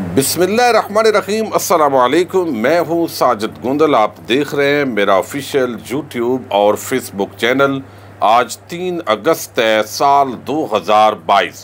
बिसमीम अल्लाम मैं हूँ साजिद गुंदल आप देख रहे हैं मेरा ऑफिशियल यूट्यूब और फेसबुक चैनल आज 3 अगस्त है साल 2022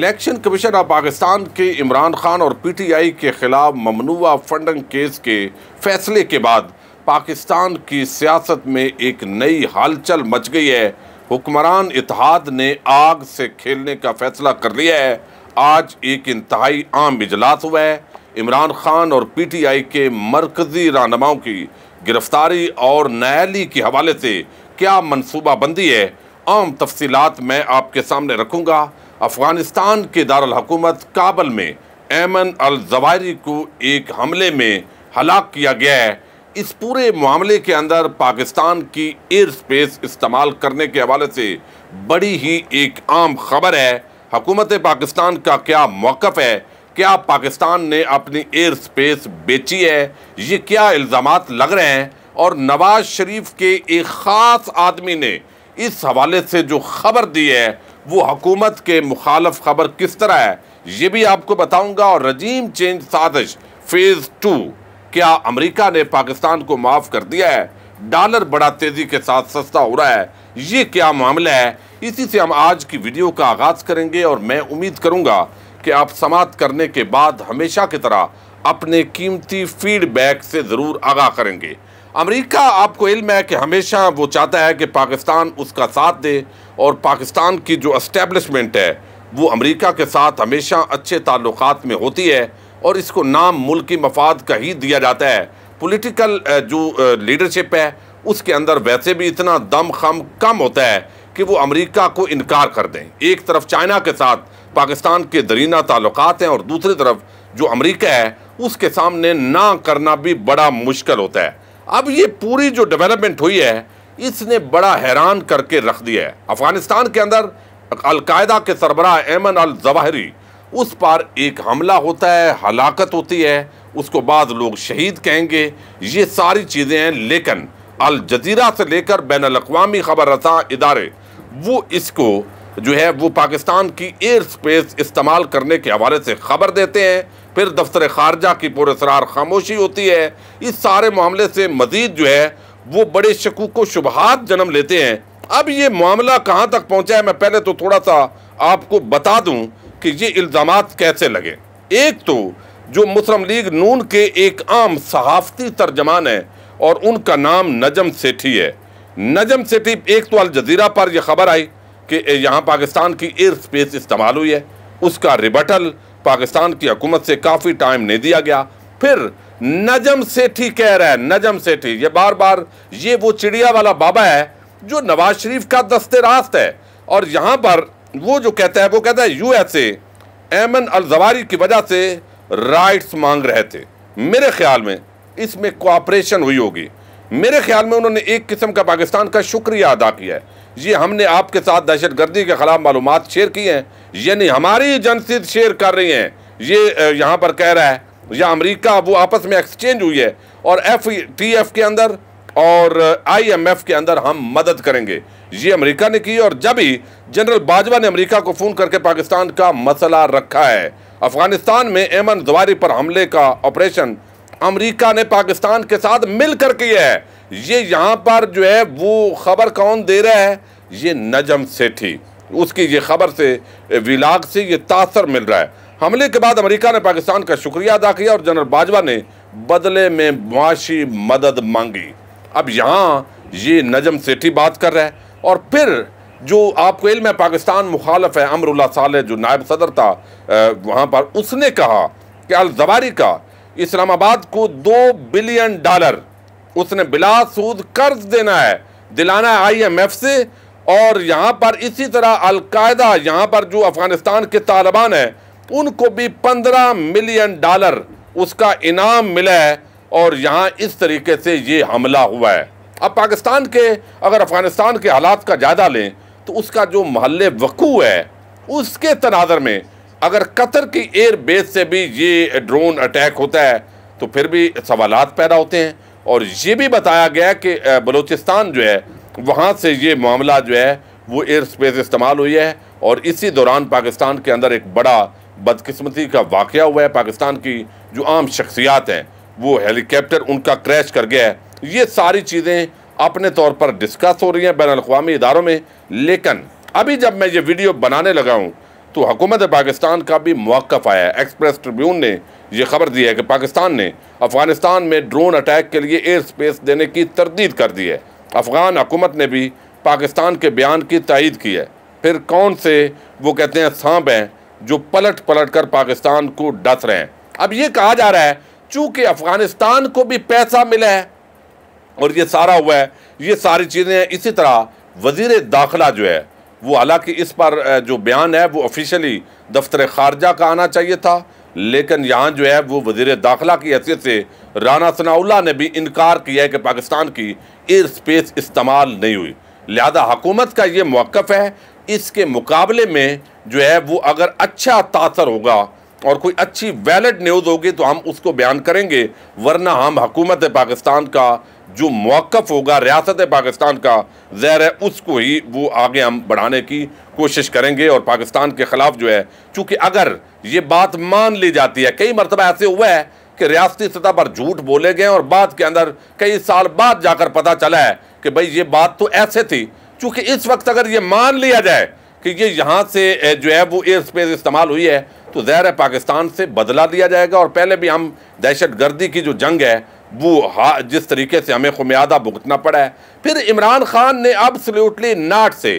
इलेक्शन कमीशन ऑफ पाकिस्तान के इमरान खान और पीटीआई के ख़िलाफ़ ममनुआ फंडिंग केस के फैसले के बाद पाकिस्तान की सियासत में एक नई हलचल मच गई है हुक्मरान इतिहाद ने आग से खेलने का फैसला कर लिया है आज एक इंतहाई आम इजलास हुआ है इमरान खान और पी टी आई के मरकजी रहनुमाओं की गिरफ्तारी और न्यायालय के हवाले से क्या मनसूबाबंदी है आम तफसीत मैं आपके सामने रखूँगा अफ़गानिस्तान के दारकूमत काबल में एमन जवारी को एक हमले में हलाक किया गया है इस पूरे मामले के अंदर पाकिस्तान की एयर स्पेस इस्तेमाल करने के हवाले से बड़ी ही एक आम खबर है हुकूमत पाकिस्तान का क्या मौक़ है क्या पाकिस्तान ने अपनी एयर स्पेस बेची है ये क्या इल्ज़ाम लग रहे हैं और नवाज शरीफ के एक ख़ास आदमी ने इस हवाले से जो खबर दी है वो हकूमत के मुखालफ खबर किस तरह है ये भी आपको बताऊँगा और रजीम चेंज साजिश फेज़ टू क्या अमरीका ने पाकिस्तान को माफ़ कर दिया है डॉलर बड़ा तेज़ी के साथ सस्ता हो रहा है ये क्या मामला है इसी से हम आज की वीडियो का आगाज़ करेंगे और मैं उम्मीद करूँगा कि आप समाप्त करने के बाद हमेशा की तरह अपने कीमती फीडबैक से ज़रूर आगाह करेंगे अमेरिका आपको इल्म है कि हमेशा वो चाहता है कि पाकिस्तान उसका साथ दे और पाकिस्तान की जो इस्टेब्लिशमेंट है वो अमेरिका के साथ हमेशा अच्छे ताल्लुकात में होती है और इसको नाम मुल्की मफाद का ही दिया जाता है पॉलिटिकल uh, जो लीडरशिप uh, है उसके अंदर वैसे भी इतना दम खम कम होता है कि वो अमेरिका को इनकार कर दें एक तरफ चाइना के साथ पाकिस्तान के दरीना ताल्लुक हैं और दूसरी तरफ जो अमेरिका है उसके सामने ना करना भी बड़ा मुश्किल होता है अब ये पूरी जो डेवलपमेंट हुई है इसने बड़ा हैरान करके रख दिया है अफ़गानिस्तान के अंदर अलकायदा के सरबराह एमन अल जवाहरी उस पर एक हमला होता है हलाकत होती है उसको बाद लोग शहीद कहेंगे ये सारी चीज़ें हैं लेकिन अल जजीरा से लेकर बैन अवी ख़बर रसा इदारे वो इसको जो है वो पाकिस्तान की एयर स्पेस इस्तेमाल करने के हवाले से ख़बर देते हैं फिर दफ्तर खारजा की पुरसरार खामोशी होती है इस सारे मामले से मज़ीद जो है वो बड़े शकूक व शुबहत जन्म लेते हैं अब ये मामला कहाँ तक पहुँचा है मैं पहले तो थोड़ा सा आपको बता दूँ कि ये इल्ज़ाम कैसे लगे एक तो जो मुस्लिम लीग नून के एक आम सहाफ़ती तर्जमान है और उनका नाम नजम सेठी है नजम सेठी एक तो अलजीरा पर यह खबर आई कि यहाँ पाकिस्तान की एयर स्पेस इस्तेमाल हुई है उसका रिबटल पाकिस्तान की हुकूमत से काफ़ी टाइम नहीं दिया गया फिर नजम सेठी कह रहा है नजम सेठी ये बार बार ये वो चिड़िया वाला बाबा है जो नवाज शरीफ का दस्ते रास्त है और यहाँ पर वो जो कहता है वो कहता है यूएसए एमन अलजवारी की वजह से राइट्स मांग रहे थे मेरे ख्याल में इसमें कोऑपरेशन हुई होगी मेरे ख्याल में उन्होंने एक किस्म का पाकिस्तान का शुक्रिया अदा किया है ये हमने आपके साथ दहशत गर्दी के ख़िलाफ़ मालूम शेयर की हैं यानी हमारी एजेंसी शेयर कर रही हैं ये यहाँ पर कह रहा है या अमेरिका वो आपस में एक्सचेंज हुई है और एफ टी एफ के अंदर और आईएमएफ के अंदर हम मदद करेंगे ये अमेरिका ने की और जब ही जनरल बाजवा ने अमेरिका को फ़ोन करके पाकिस्तान का मसला रखा है अफगानिस्तान में एमन दुआरी पर हमले का ऑपरेशन अमेरिका ने पाकिस्तान के साथ मिलकर किया है ये यहाँ पर जो है वो खबर कौन दे रहा है ये नजम सेठी उसकी ये खबर से विलाग से ये तासर मिल रहा है हमले के बाद अमेरिका ने पाकिस्तान का शुक्रिया अदा किया और जनरल बाजवा ने बदले में मुआशी मदद मांगी अब यहाँ ये नजम सेठी बात कर रहा है और फिर जो आपको इल्म है पाकिस्तान मुखालफ है अमरुल्ला साले जो नायब सदर था वहाँ पर उसने कहा कि अलजवारी का इस्लामाबाद को दो बिलियन डॉलर उसने बिला सूद कर्ज देना है दिलाना है आई एम एफ से और यहाँ पर इसी तरह अलकायदा यहाँ पर जो अफ़गानिस्तान के तालिबान हैं उनको भी पंद्रह मिलियन डॉलर उसका इनाम मिला है और यहाँ इस तरीके से ये हमला हुआ है अब पाकिस्तान के अगर अफ़गानिस्तान के हालात का जायजा लें तो उसका जो महल वकू है उसके तनाजर में अगर कतर की एयर बेस से भी ये ड्रोन अटैक होता है तो फिर भी सवाल पैदा होते हैं और ये भी बताया गया कि बलूचिस्तान जो है वहाँ से ये मामला जो है वो एयर स्पेस इस्तेमाल हुई है और इसी दौरान पाकिस्तान के अंदर एक बड़ा बदकिस्मती का वाक़ हुआ है पाकिस्तान की जो आम शख्सियात हैं वो हेलीकॉप्टर उनका क्रैश कर गया है ये सारी चीज़ें अपने तौर पर डिस्कस हो रही हैं बैन अवी इदारों में लेकिन अभी जब मैं ये वीडियो बनाने लगा हूँ तो हुकूमत पाकिस्तान का भी मौक़ आया है एक्सप्रेस ट्रिब्यून ने यह खबर दी है कि पाकिस्तान ने अफ़गानिस्तान में ड्रोन अटैक के लिए एयर स्पेस देने की तरदीद कर दी है अफ़गान हुकूमत ने भी पाकिस्तान के बयान की तइद की है फिर कौन से वो कहते हैं सांप हैं जो पलट पलट कर पाकिस्तान को डस रहे हैं अब ये कहा जा रहा है चूँकि अफ़गानिस्तान को भी पैसा मिला है और ये सारा हुआ है ये सारी चीज़ें इसी तरह वजीर दाखिला जो है वो हालांकि इस पर जो बयान है वो ऑफिशली दफ्तर खारजा का आना चाहिए था लेकिन यहाँ जो है वो वजीर दाखिला की हैसियत से राना सनाउल्ला ने भी इनकार किया है कि पाकिस्तान की एयर स्पेस इस्तेमाल नहीं हुई लिहाजा हुकूमत का ये मौक़ है इसके मुकाबले में जो है वो अगर अच्छा तासर होगा और कोई अच्छी वैलिड न्यूज़ होगी तो हम उसको बयान करेंगे वरना हम हकूमत पाकिस्तान का जो मौक़ होगा रियासत पाकिस्तान का जहर है उसको ही वो आगे हम बढ़ाने की कोशिश करेंगे और पाकिस्तान के ख़िलाफ़ जो है चूँकि अगर ये बात मान ली जाती है कई मरतबा ऐसे हुआ है कि रियासती सतह पर झूठ बोले गए और बाद के अंदर कई साल बाद जाकर पता चला है कि भाई ये बात तो ऐसे थी चूँकि इस वक्त अगर ये मान लिया जाए कि ये यहाँ से जो है वो एयर स्पेस इस्तेमाल हुई है तो ज़हर है पाकिस्तान से बदला दिया जाएगा और पहले भी हम दहशत गर्दी की जो जंग है वो हा जिस तरीके से हमें खुमियादा भुगतना पड़ा है फिर इमरान खान ने अब सल्यूटली नाट से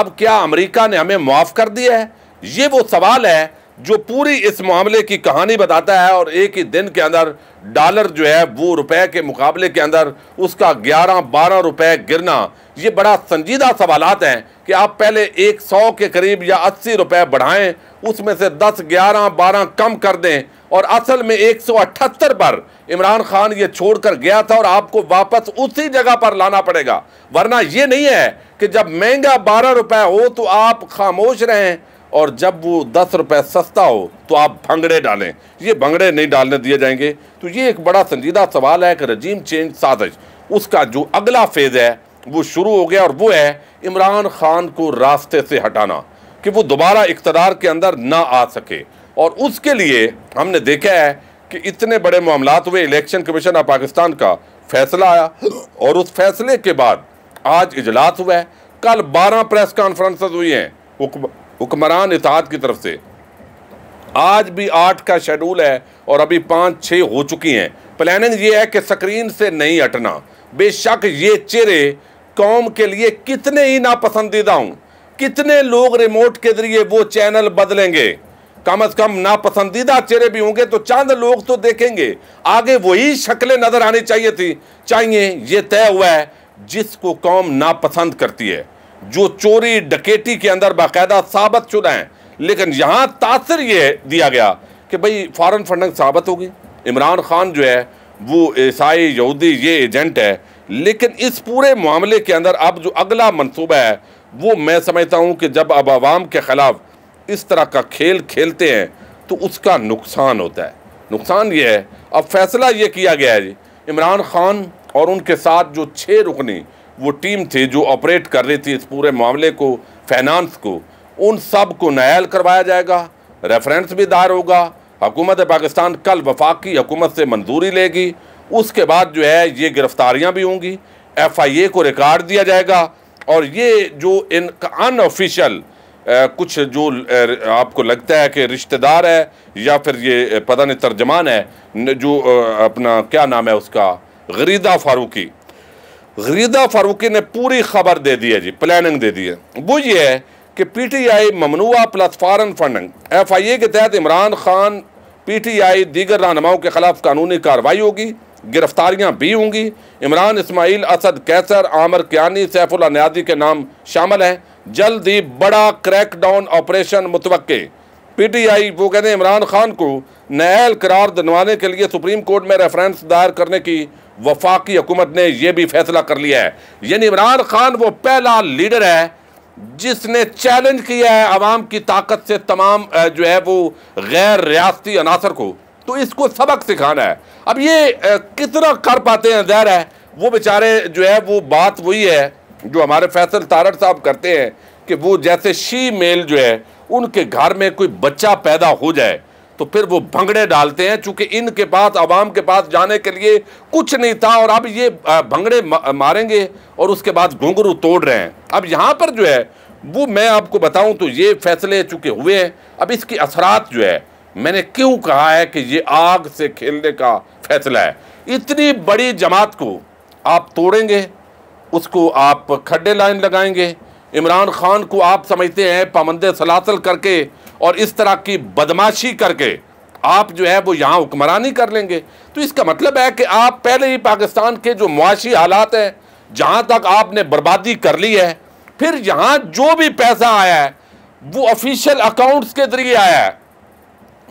अब क्या अमरीका ने हमें माफ़ कर दिया है ये वो सवाल है जो पूरी इस मामले की कहानी बताता है और एक ही दिन के अंदर डॉलर जो है वो रुपए के मुकाबले के अंदर उसका 11-12 रुपए गिरना ये बड़ा संजीदा सवालत हैं कि आप पहले 100 के करीब या 80 रुपए बढ़ाएं उसमें से 10 11 12 कम कर दें और असल में 178 पर इमरान खान ये छोड़कर गया था और आपको वापस उसी जगह पर लाना पड़ेगा वरना ये नहीं है कि जब महंगा बारह रुपये हो तो आप खामोश रहें और जब वो दस रुपये सस्ता हो तो आप भंगड़े डालें ये भंगड़े नहीं डालने दिए जाएंगे तो ये एक बड़ा संजीदा सवाल है कि रजीम चेंज साजिश उसका जो अगला फेज़ है वो शुरू हो गया और वो है इमरान खान को रास्ते से हटाना कि वो दोबारा इकतदार के अंदर ना आ सके और उसके लिए हमने देखा है कि इतने बड़े मामला हुए इलेक्शन कमीशन ऑफ पाकिस्तान का फैसला आया और उस फैसले के बाद आज इजलास हुआ है कल बारह प्रेस कॉन्फ्रेंस हुई हैं हुक्मरान इतिहाद की तरफ से आज भी आठ का शेड्यूल है और अभी पाँच छः हो चुकी हैं प्लानिंग ये है कि स्क्रीन से नहीं हटना बेशक ये चेहरे कौम के लिए कितने ही नापसंदीदा हों कितने लोग रिमोट के ज़रिए वो चैनल बदलेंगे कम अज़ कम नापसंदीदा चेहरे भी होंगे तो चंद लोग तो देखेंगे आगे वही शक्लें नज़र आनी चाहिए थी चाहिए ये तय हुआ है जिसको कौम नापसंद करती है जो चोरी डकेटी के अंदर बाकायदा साबत शुदा हैं लेकिन यहाँ तासर ये दिया गया कि भाई फ़ारन फंडिंग साबित होगी इमरान खान जो है वो ईसाई यहूदी ये एजेंट है लेकिन इस पूरे मामले के अंदर अब जो अगला मनसूबा है वो मैं समझता हूँ कि जब अब आवाम के ख़िलाफ़ इस तरह का खेल खेलते हैं तो उसका नुकसान होता है नुकसान ये है अब फैसला ये किया गया है जी इमरान खान और उनके साथ जो छः रुकनी वो टीम थी जो ऑपरेट कर रही थी इस पूरे मामले को फाइनेंस को उन सब को नायल करवाया जाएगा रेफरेंस भी दायर होगा हुकूमत पाकिस्तान कल वफाकी हुकूमत से मंजूरी लेगी उसके बाद जो है ये गिरफ्तारियाँ भी होंगी एफ आई ए को रिकॉर्ड दिया जाएगा और ये जो इन अनऑफिशियल कुछ जो आपको लगता है कि रिश्तेदार है या फिर ये पता नहीं तर्जमान है जो अपना क्या नाम है उसका गरीदा फारूकी गरीदा फारूकी ने पूरी खबर दे दी है जी प्लानिंग दे दी है वो ये है कि पी टी आई ममनुआ platform funding F I A के तहत Imran Khan P T I दीगर रहनुमाओं के खिलाफ कानूनी कार्रवाई होगी गिरफ्तारियाँ भी होंगी इमरान इसमाइल असद कैसर आमर क्यानी सैफुल्ला न्याजी के नाम शामिल हैं जल्द ही बड़ा क्रैक डाउन ऑपरेशन मुतव पी टी आई वो कहते हैं इमरान खान को नायल करार दिलवाने के लिए सुप्रीम कोर्ट में रेफरेंस दायर करने की वफाकी हुकूमत ने यह भी फैसला कर लिया है यानी इमरान खान वो पहला लीडर है जिसने चैलेंज किया है आवाम की ताकत से तमाम जो है वो गैर रियाती अनासर को तो इसको सबक सिखाना है अब ये कितना कर पाते हैं जहर है वो बेचारे जो है वो बात वही है जो हमारे फैसल तारड़ साहब करते हैं कि वो जैसे शी मेल जो है उनके घर में कोई बच्चा पैदा हो जाए तो फिर वो भंगड़े डालते हैं चूंकि इनके पास आवाम के पास जाने के लिए कुछ नहीं था और अब ये भंगड़े मारेंगे और उसके बाद घुंघरू तोड़ रहे हैं अब यहाँ पर जो है वो मैं आपको बताऊँ तो ये फैसले चूँकि हुए हैं अब इसके असरात जो है मैंने क्यों कहा है कि ये आग से खेलने का फैसला है इतनी बड़ी जमात को आप तोड़ेंगे उसको आप खड्डे लाइन लगाएंगे इमरान खान को आप समझते हैं पाबंद सलासल करके और इस तरह की बदमाशी करके आप जो है वो यहाँ हुक्मरानी कर लेंगे तो इसका मतलब है कि आप पहले ही पाकिस्तान के जो मुआशी हालात हैं जहाँ तक आपने बर्बादी कर ली है फिर यहाँ जो भी पैसा आया है वो ऑफिशियल अकाउंट्स के ज़रिए आया है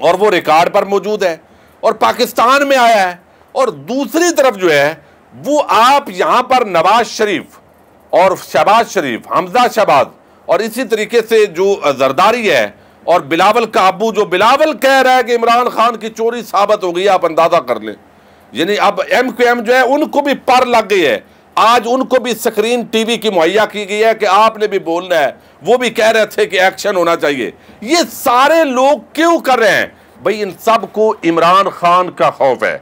और वो रिकॉर्ड पर मौजूद है और पाकिस्तान में आया है और दूसरी तरफ जो है वो आप यहाँ पर नवाज शरीफ और शहबाज शरीफ हमजा शहबाज और इसी तरीके से जो जरदारी है और बिलावल का अबू जो बिलावल कह रहा है कि इमरान खान की चोरी साबित हो गई आप अंदाज़ा कर लें यानी अब एम क्यू एम जो है उनको भी पर लग गई है आज उनको भी स्क्रीन टीवी की मुहैया की गई है कि आपने भी बोलना है वो भी कह रहे थे कि एक्शन होना चाहिए ये सारे लोग क्यों कर रहे हैं भाई इन सब को इमरान खान का खौफ है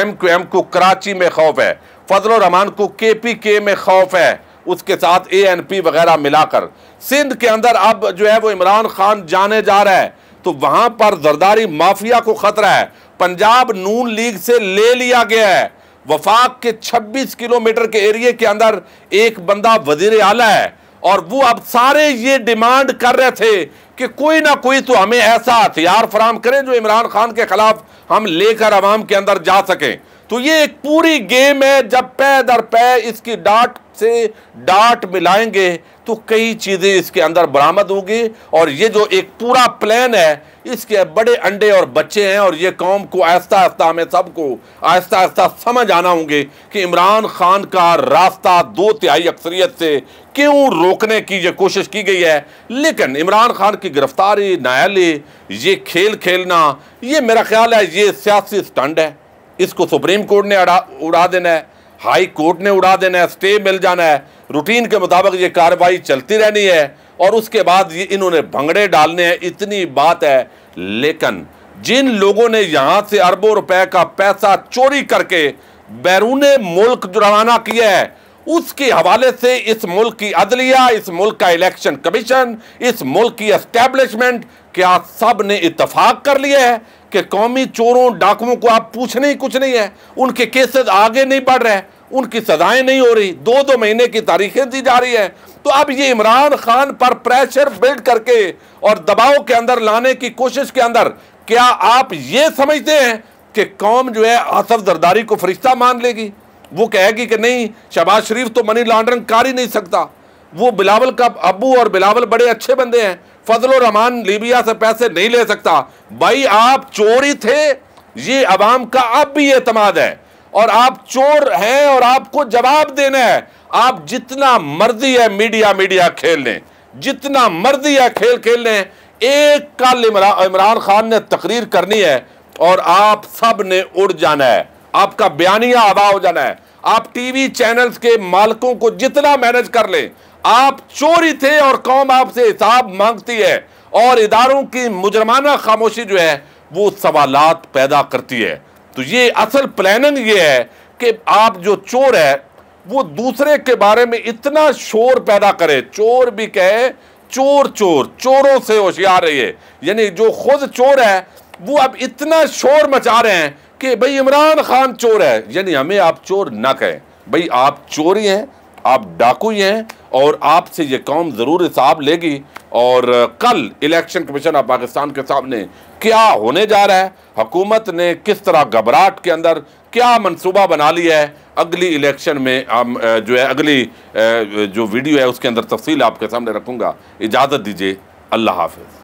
एम क्यू एम को कराची में खौफ है फजल रहमान को के पी के में खौफ है उसके साथ ए एन पी वगैरह मिलाकर सिंध के अंदर अब जो है वो इमरान खान जाने जा रहा है तो वहां पर जरदारी माफिया को ख़तरा है पंजाब नून लीग से ले लिया गया है वफाक के 26 किलोमीटर के एरिए के अंदर एक बंदा वजीर आला है और वो अब सारे ये डिमांड कर रहे थे कि कोई ना कोई तो हमें ऐसा हथियार फराम करें जो इमरान खान के खिलाफ हम लेकर आवाम के अंदर जा सकें तो ये एक पूरी गेम है जब पै दर पै इसकी डाट से डाट मिलाएंगे तो कई चीज़ें इसके अंदर बरामद होगी और ये जो एक पूरा प्लान है इसके बड़े अंडे और बच्चे हैं और ये कौम को आहिस्ता आहिस्ता हमें सबको आहिस्ता आहिस्ता समझ आना होंगे कि इमरान खान का रास्ता दो तिहाई अक्सरियत से क्यों रोकने की ये कोशिश की गई है लेकिन इमरान खान की गिरफ्तारी न्यायालय ये खेल खेलना ये मेरा ख्याल है ये सियासी स्टंड है इसको सुप्रीम कोर्ट ने उड़ा देना है हाई कोर्ट ने उड़ा देना है स्टे मिल जाना है रूटीन के मुताबिक ये कार्रवाई चलती रहनी है और उसके बाद ये इन्होंने भंगड़े डालने हैं इतनी बात है लेकिन जिन लोगों ने यहाँ से अरबों रुपए का पैसा चोरी करके बैरून मुल्क रवाना किया है उसके हवाले से इस मुल्क की अदलिया इस मुल्क का इलेक्शन कमीशन इस मुल्क की एस्टेब्लिशमेंट क्या सब ने इतफाक कर लिया है कि कौमी चोरों डाकुओं को आप पूछने ही कुछ नहीं है उनके केसेस आगे नहीं बढ़ रहे उनकी सजाएं नहीं हो रही दो दो महीने की तारीखें दी जा रही है तो अब ये इमरान खान पर प्रेशर बिल्ड करके और दबाव के अंदर लाने की कोशिश के अंदर क्या आप ये समझते हैं कि कौम जो है आसफ जरदारी को फरिश्ता मान लेगी वो कहेगी कि नहीं शहबाज शरीफ तो मनी लॉन्ड्रिंग कर ही नहीं सकता वो बिलावल का अबू और बिलावल बड़े अच्छे बंदे हैं फजल रहमान लीबिया से पैसे नहीं ले सकता भाई आप चोरी थे ये अवाम का अब भी एतमाद है और आप चोर हैं और आपको जवाब देना है आप जितना मर्जी है मीडिया मीडिया खेल लें जितना मर्जी है खेल खेल लें एक कल इमरान खान ने तकरीर करनी है और आप सब ने उड़ जाना है आपका बयानिया आवा हो जाना है आप टीवी चैनल्स के मालिकों को जितना मैनेज कर लें आप चोरी थे और कौम आपसे हिसाब मांगती है और इदारों की मुजरमाना खामोशी जो है वो सवालात पैदा करती है तो ये असल प्लानिंग ये है कि आप जो चोर है वो दूसरे के बारे में इतना शोर पैदा करे चोर भी कहे चोर चोर चोरों से होशियार रहिए यानी जो खुद चोर है वो अब इतना शोर मचा रहे हैं कि भाई इमरान खान चोर है यानी हमें आप चोर ना कहें भाई आप चोरी हैं आप डाकू हैं और आपसे ये कौम ज़रूर हिसाब लेगी और कल इलेक्शन कमीशन ऑफ पाकिस्तान के सामने क्या होने जा रहा है हकूमत ने किस तरह घबराहट के अंदर क्या मनसूबा बना लिया है अगली इलेक्शन में हम जो है अगली जो वीडियो है उसके अंदर तफसील आपके सामने रखूँगा इजाज़त दीजिए अल्लाह हाफिज़